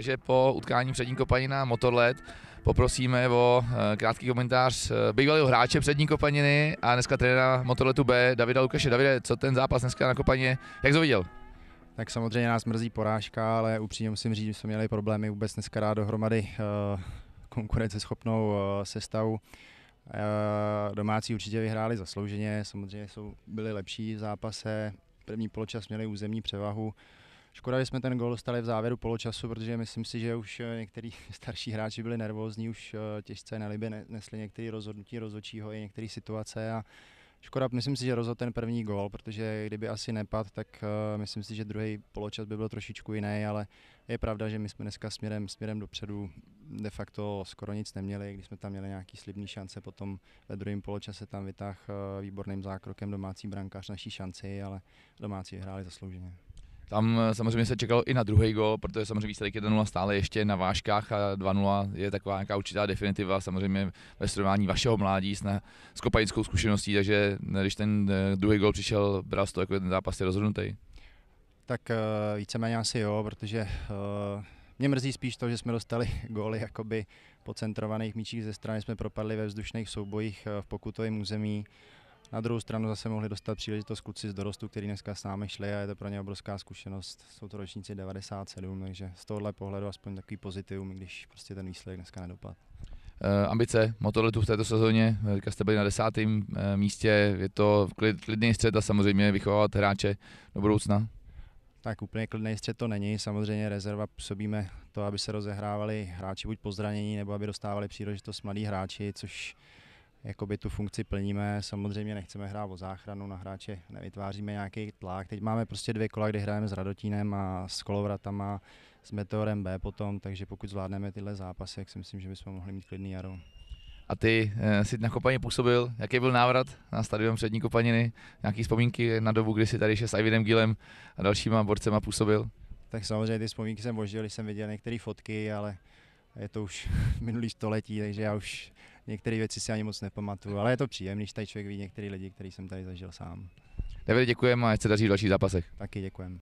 Takže po utkání přední kopanina Motorlet poprosíme o eh, krátký komentář eh, bývalého hráče přední kopaniny a dneska trenéra Motorletu B Davida Lukaše. Davide, co ten zápas dneska na kopaně, jak jsi viděl? Tak samozřejmě nás mrzí porážka, ale upřímně musím říct, že jsme měli problémy vůbec dneska dát dohromady eh, konkurenceschopnou sestavu. Domácí určitě vyhráli zaslouženě, samozřejmě jsou, byli lepší v zápase, první poločas měli územní převahu, Škoda, že jsme ten gol dostali v závěru poločasu, protože myslím si, že už eh, některý starší hráči byli nervózní, už eh, těžce na Libě nesli některé rozhodnutí rozhodčího i některé situace a Škoda, myslím si, že rozhodl ten první gol, protože kdyby asi nepad, tak uh, myslím si, že druhý poločas by byl trošičku jiný, ale je pravda, že my jsme dneska směrem, směrem dopředu de facto skoro nic neměli, když jsme tam měli nějaký slibný šance, potom ve druhém poločase tam vytáhl uh, výborným zákrokem domácí brankář naší šanci, ale domácí hráli zaslouženě. Tam eh, samozřejmě se čekalo i na druhý gol, protože samozřejmě výsledek 1-0 stále ještě na vážkách a 2-0 je taková nějaká určitá definitiva, samozřejmě ve srovnání vašeho mládí s, ne, s kopajickou zkušeností, takže eh, když ten eh, druhý gol přišel, bral to jako ten zápas je rozhodnutý. Tak víceméně asi jo, protože uh, mě mrzí spíš to, že jsme dostali góly jakoby po centrovaných míčích ze strany, jsme propadli ve vzdušných soubojích v pokutovém území na druhou stranu zase mohli dostat příležitost kluci z dorostu, který dneska s námi šli a je to pro ně obrovská zkušenost. Jsou to ročníci 97, takže z tohohle pohledu aspoň takový pozitivum, když prostě ten výsledek dneska nedopad. Uh, ambice Motorletu v této sezóně, říká eh, jste byli na desátém uh, místě, je to klid, klidný střed a samozřejmě vychovávat hráče do budoucna? Tak úplně klidný střed to není, samozřejmě rezerva působíme to, aby se rozehrávali hráči buď po zranění, nebo aby dostávali příležitost mladí hráči, což jakoby tu funkci plníme. Samozřejmě nechceme hrát o záchranu, na hráče nevytváříme nějaký tlak. Teď máme prostě dvě kola, kdy hrajeme s Radotínem a s Kolovratama, s Meteorem B potom, takže pokud zvládneme tyhle zápasy, tak si myslím, že bychom mohli mít klidný jaro. A ty eh, jsi na kopaně působil, jaký byl návrat na stadion přední Kopaniny, nějaké vzpomínky na dobu, kdy jsi tady ještě s Ivinem Gilem a dalšíma borcema působil? Tak samozřejmě ty vzpomínky jsem božil, když jsem viděl některé fotky, ale je to už minulý století, takže já už Některé věci si ani moc nepamatuju, ale je to příjemný, když tady člověk ví některé lidi, který jsem tady zažil sám. David, děkujeme a ať se daří v dalších zápasech. Taky děkujeme.